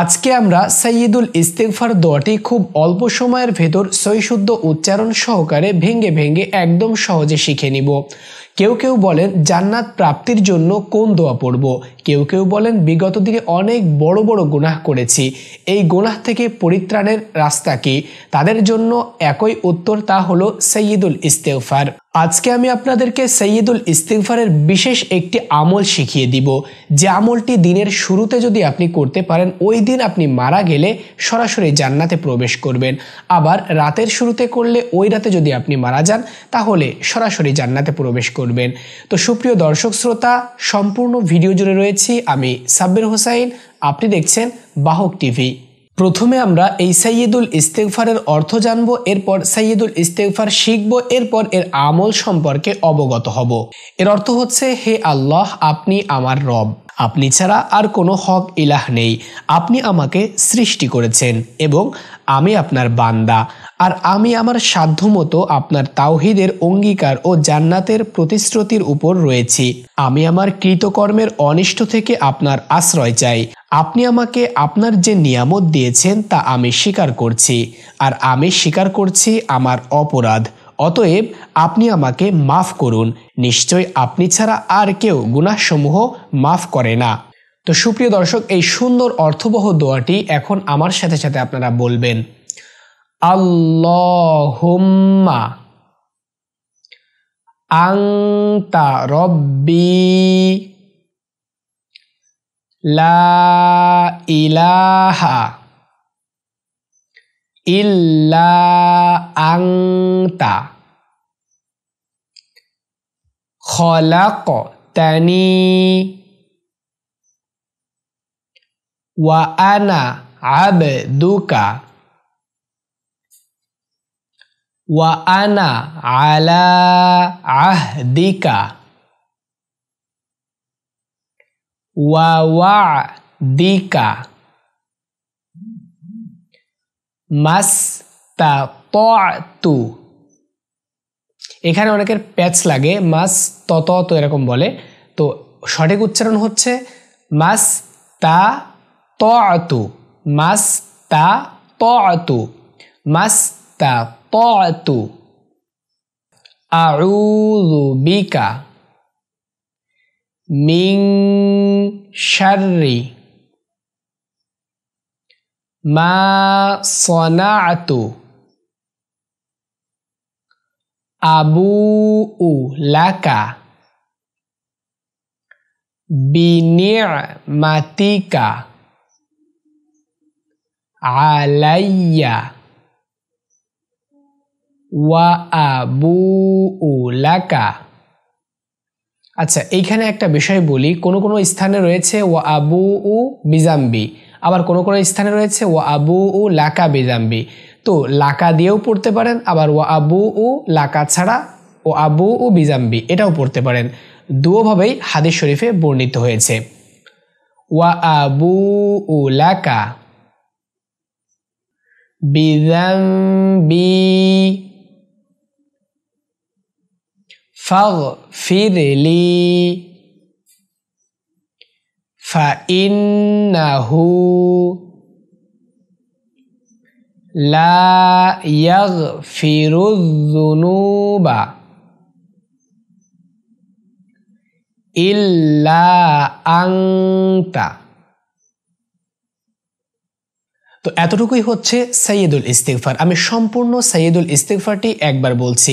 আজকে আমরা সৈয়দুল ইস্তেকফার দোয়াটি খুব অল্প সময়ের ভেতর সৈশুদ্ধ উচ্চারণ সহকারে ভেঙ্গে ভেঙ্গে একদম সহজে শিখে নিব কেউ কেউ বলেন জান্নাত প্রাপ্তির জন্য কোন দোয়া পড়ব কেউ কেউ বলেন বিগত দিনে অনেক বড় বড় গুনাহ করেছি এই গুনাহ থেকে পরিত্রাণের রাস্তা কি তাদের জন্য একই উত্তর তা হলো সৈয়দুল ইস্তেকফার আজকে আমি আপনাদেরকে সৈয়দুল ইস্তিগফারের বিশেষ একটি আমল শিখিয়ে দিব যে আমলটি দিনের শুরুতে যদি আপনি করতে পারেন ওই দিন আপনি মারা গেলে সরাসরি জান্নাতে প্রবেশ করবেন আবার রাতের শুরুতে করলে ওই রাতে যদি আপনি মারা যান তাহলে সরাসরি জান্নাতে প্রবেশ করবেন তো সুপ্রিয় দর্শক শ্রোতা সম্পূর্ণ ভিডিও জুড়ে রয়েছি আমি সাব্বির হোসাইন আপনি দেখছেন বাহক টিভি প্রথমে আমরা এই সাইয়েদুল ইস্তেকফারের অর্থ জানব এরপর সাইয়েদুল ইস্তেকফার শিখব এরপর এর আমল সম্পর্কে অবগত হব এর অর্থ হচ্ছে হে আল্লাহ আপনি আমার রব আপনি ছাড়া আর কোনো হক ইলাহ নেই আপনি আমাকে সৃষ্টি করেছেন এবং আমি আপনার বান্দা আর আমি আমার সাধ্যমতো আপনার তাওহিদের অঙ্গীকার ও জান্নাতের প্রতিশ্রুতির উপর রয়েছি আমি আমার কৃতকর্মের অনিষ্ট থেকে আপনার আশ্রয় চাই আপনি আমাকে আপনার যে নিয়ামত দিয়েছেন তা আমি স্বীকার করছি আর আমি স্বীকার করছি আমার অপরাধ অতএব আপনি আমাকে মাফ করুন নিশ্চয় আপনি ছাড়া আর কেউ গুণাসমূহ মাফ করে না তো সুপ্রিয় দর্শক এই সুন্দর অর্থবহ দোয়াটি এখন আমার সাথে সাথে আপনারা বলবেন আল্লাহুম্মা আংতা রব্বি লা ইলাহা illa anta khalaqtani wa ana abduka wa ana ala ahdika wa wa'dika মাস্তু এখানে অনেকের প্যাচ লাগে মাস তত তো এরকম বলে তো সঠিক উচ্চারণ হচ্ছে মাস তা তু মাস তা তু মাস তা তু আউযু বিকা মিং শাররি মা সনাআতু আবু উ লাকা বিনিমাতিকা আলাইয়া ওয়া আবু লাকা আচ্ছা এইখানে একটা বিষয় বলি কোনো কোনো স্থানে রয়েছে ওয়া আবু উ বিজাম্বি আবার কোনো কোনো স্থানে রয়েছে ও আবু উ লাকা বেদাম্বি তো লাকা দিয়েও পড়তে পারেন আবার ও আবু উ লাকা ছাড়া ও আবু ও বিজাম্বি এটাও পড়তে পারেন দুভাবেই হাদিস শরীফে বর্ণিত হয়েছে ওয়া আবু লাকা বিজাম্বি ফাগ ফিরলি fa'innahu la yaghfiru dhunuba illa anta তো এতটুকুই হচ্ছে সৈয়দুল ইস্তেকফার আমি সম্পূর্ণ সৈয়দুল ইস্তেকফারটি একবার বলছি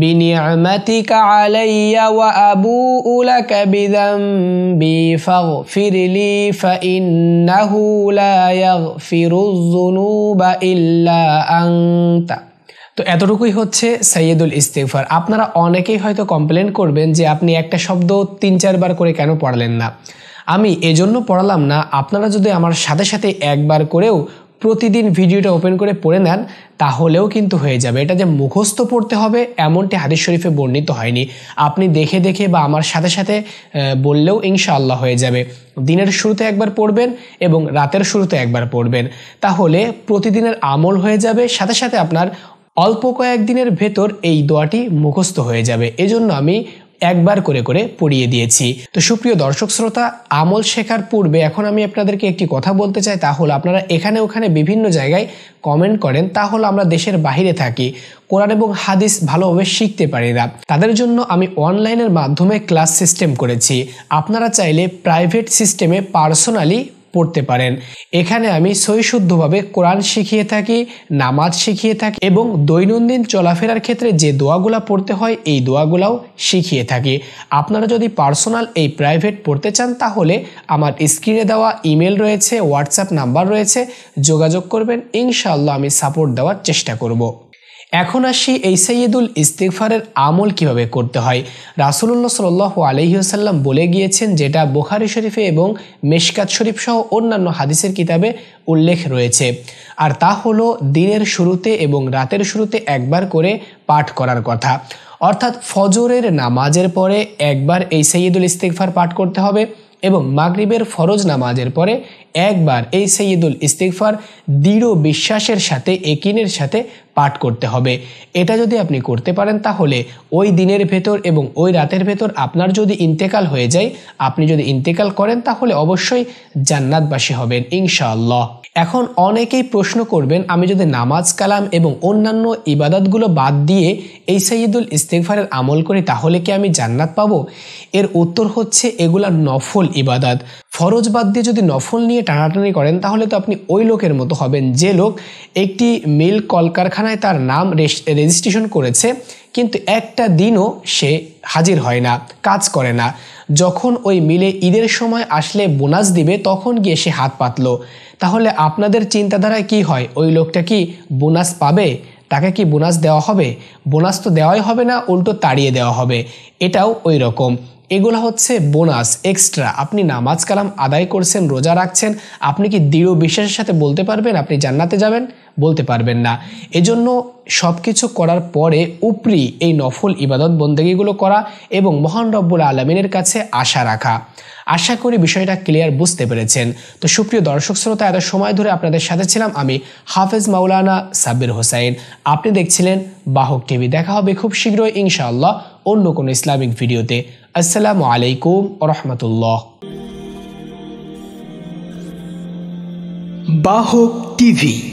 بنعمتك علي وأبوء لك بذنبي فاغفر لي فإنه لا يغفر الذنوب إلا أنت তো এতটুকুই হচ্ছে সৈয়দুল ইস্তেফার আপনারা অনেকেই হয়তো কমপ্লেন করবেন যে আপনি একটা শব্দ তিন চারবার করে কেন পড়ালেন না আমি এজন্য পড়ালাম না আপনারা যদি আমার সাথে সাথে একবার করেও প্রতিদিন ভিডিওটা ওপেন করে পড়ে নেন তাহলেও কিন্তু হয়ে যাবে এটা যে মুখস্থ পড়তে হবে এমনটি হাদিস শরীফে বর্ণিত হয়নি আপনি দেখে দেখে বা আমার সাথে সাথে বললেও ইনশাআল্লাহ হয়ে যাবে দিনের শুরুতে একবার পড়বেন এবং রাতের শুরুতে একবার পড়বেন তাহলে প্রতিদিনের আমল হয়ে যাবে সাথে সাথে আপনার অল্প কয়েকদিনের ভেতর এই দোয়াটি মুখস্থ হয়ে যাবে এজন্য আমি একবার করে করে পড়িয়ে দিয়েছি তো সুপ্রিয় দর্শক শ্রোতা আমল শেখার পূর্বে এখন আমি আপনাদেরকে একটি কথা বলতে চাই তা হলো আপনারা এখানে ওখানে বিভিন্ন জায়গায় কমেন্ট করেন তা হলো আমরা দেশের বাহিরে থাকি কোরআন এবং হাদিস ভালোভাবে শিখতে পারি না তাদের জন্য আমি অনলাইনের মাধ্যমে ক্লাস সিস্টেম করেছি আপনারা চাইলে প্রাইভেট সিস্টেমে পার্সোনালি পড়তে পারেন এখানে আমি সৈশুদ্ধভাবে কোরআন শিখিয়ে থাকি নামাজ শিখিয়ে থাকি এবং দৈনন্দিন চলাফেরার ক্ষেত্রে যে দোয়াগুলা পড়তে হয় এই দোয়াগুলাও শিখিয়ে থাকি আপনারা যদি পার্সোনাল এই প্রাইভেট পড়তে চান তাহলে আমার স্ক্রিনে দেওয়া ইমেল রয়েছে হোয়াটসঅ্যাপ নাম্বার রয়েছে যোগাযোগ করবেন ইনশাআল্লাহ আমি সাপোর্ট দেওয়ার চেষ্টা করব এখন আসি এই সৈয়দুল ইস্তেকফারের আমল কিভাবে করতে হয় রাসুলুল্লাহ সাল আলহিহাসাল্লাম বলে গিয়েছেন যেটা বোখারি শরীফে এবং মেশকাত শরীফ সহ অন্যান্য হাদিসের কিতাবে উল্লেখ রয়েছে আর তা হলো দিনের শুরুতে এবং রাতের শুরুতে একবার করে পাঠ করার কথা অর্থাৎ ফজরের নামাজের পরে একবার এই সৈয়দুল ইস্তেকফার পাঠ করতে হবে এবং মাগরিবের ফরজ নামাজের পরে একবার এই সৈয়দুল ইস্তিকফার দৃঢ় বিশ্বাসের সাথে একিনের সাথে পাঠ করতে হবে এটা যদি আপনি করতে পারেন তাহলে ওই দিনের ভেতর এবং ওই রাতের ভেতর আপনার যদি ইন্তেকাল হয়ে যায় আপনি যদি ইন্তেকাল করেন তাহলে অবশ্যই জান্নাতবাসী হবেন ইনশাআল্লাহ এখন অনেকেই প্রশ্ন করবেন আমি যদি নামাজ কালাম এবং অন্যান্য ইবাদতগুলো বাদ দিয়ে এই সাইদুল ইস্তেকফারের আমল করি তাহলে কি আমি জান্নাত পাবো এর উত্তর হচ্ছে এগুলা নফল ইবাদত ফরজ বাদ দিয়ে যদি নফল নিয়ে টানাটানি করেন তাহলে তো আপনি ওই লোকের মতো হবেন যে লোক একটি মিল কলকারখানায় তার নাম রেজিস্ট্রেশন করেছে কিন্তু একটা দিনও সে হাজির হয় না কাজ করে না যখন ওই মিলে ঈদের সময় আসলে বোনাস দিবে তখন গিয়ে সে হাত পাতল তাহলে আপনাদের চিন্তাধারায় কি হয় ওই লোকটা কি বোনাস পাবে তাকে কি বোনাস দেওয়া হবে বোনাস তো দেওয়াই হবে না উল্টো তাড়িয়ে দেওয়া হবে এটাও ওই রকম এগুলো হচ্ছে বোনাস এক্সট্রা আপনি নামাজ কালাম আদায় করছেন রোজা রাখছেন আপনি কি দৃঢ় বিশ্বাসের সাথে বলতে পারবেন আপনি জান্নাতে যাবেন বলতে পারবেন না এজন্য সব কিছু করার পরে উপরি এই নফল ইবাদত বন্দেগীগুলো করা এবং মহান রব্বুল আলমিনের কাছে আশা রাখা আশা করি বিষয়টা ক্লিয়ার বুঝতে পেরেছেন তো সুপ্রিয় দর্শক শ্রোতা এত সময় ধরে আপনাদের সাথে ছিলাম আমি হাফেজ মাওলানা সাব্বির হোসাইন আপনি দেখছিলেন বাহক টিভি দেখা হবে খুব শীঘ্রই ইনশাআল্লাহ অন্য কোনো ইসলামিক ভিডিওতে السلام عليكم ورحمة الله باهو تي في